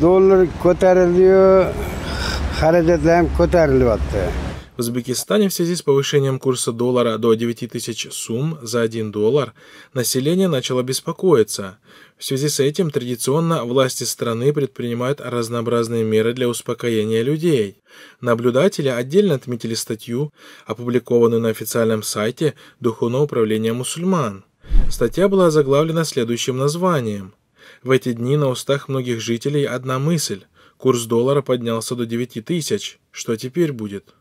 dollar ko'tarildiyu xarajatlar ham В Узбекистане в связи с повышением курса доллара до 9 тысяч сум за 1 доллар население начало беспокоиться. В связи с этим традиционно власти страны предпринимают разнообразные меры для успокоения людей. Наблюдатели отдельно отметили статью, опубликованную на официальном сайте Духовного управления мусульман. Статья была заглавлена следующим названием – в эти дни на устах многих жителей одна мысль. Курс доллара поднялся до 9 тысяч. Что теперь будет?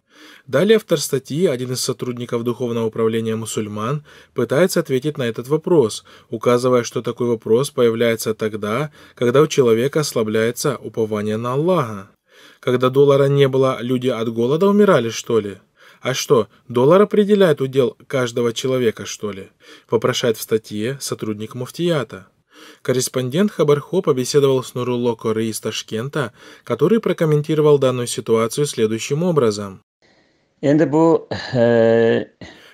Далее автор статьи, один из сотрудников Духовного управления мусульман, пытается ответить на этот вопрос, указывая, что такой вопрос появляется тогда, когда у человека ослабляется упование на Аллаха. Когда доллара не было, люди от голода умирали, что ли? А что, доллар определяет удел каждого человека, что ли? Попрошает в статье сотрудник муфтията. Корреспондент Хабархо побеседовал с Нурулло Коры из Ташкента, который прокомментировал данную ситуацию следующим образом. Endi bu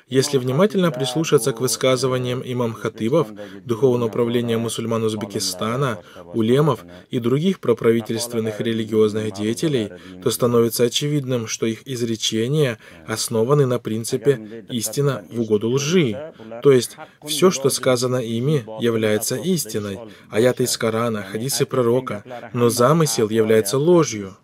если внимательно прислушаться к высказываниям имам Хатыбов, духовного управления мусульман Узбекистана, улемов и других проправительственных религиозных деятелей, то становится очевидным, что их изречения основаны на принципе «истина в угоду лжи». То есть, все, что сказано ими, является истиной. Аяты из Корана, хадисы пророка, но замысел является ложью.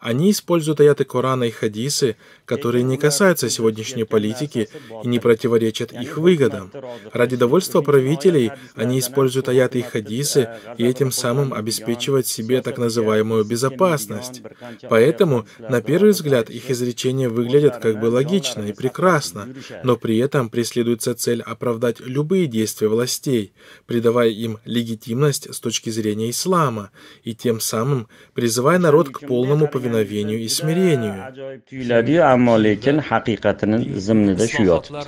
Они используют аяты Корана и хадисы, которые не касаются сегодняшней политики и не противоречат их выгодам. Ради довольства правителей они используют аяты и хадисы и этим самым обеспечивают себе так называемую безопасность. Поэтому, на первый взгляд, их изречения выглядят как бы логично и прекрасно, но при этом преследуется цель оправдать любые действия властей, придавая им легитимность с точки зрения ислама и тем самым призывая народ к полному повиновению повиновению и смирению. ammo lekin haqiqatini zimnida shu yotibdi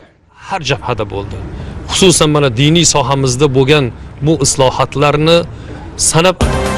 har jabhada bo'ldi xususan mana diniy sohamizda bo'lgan bu islohotlarni sanab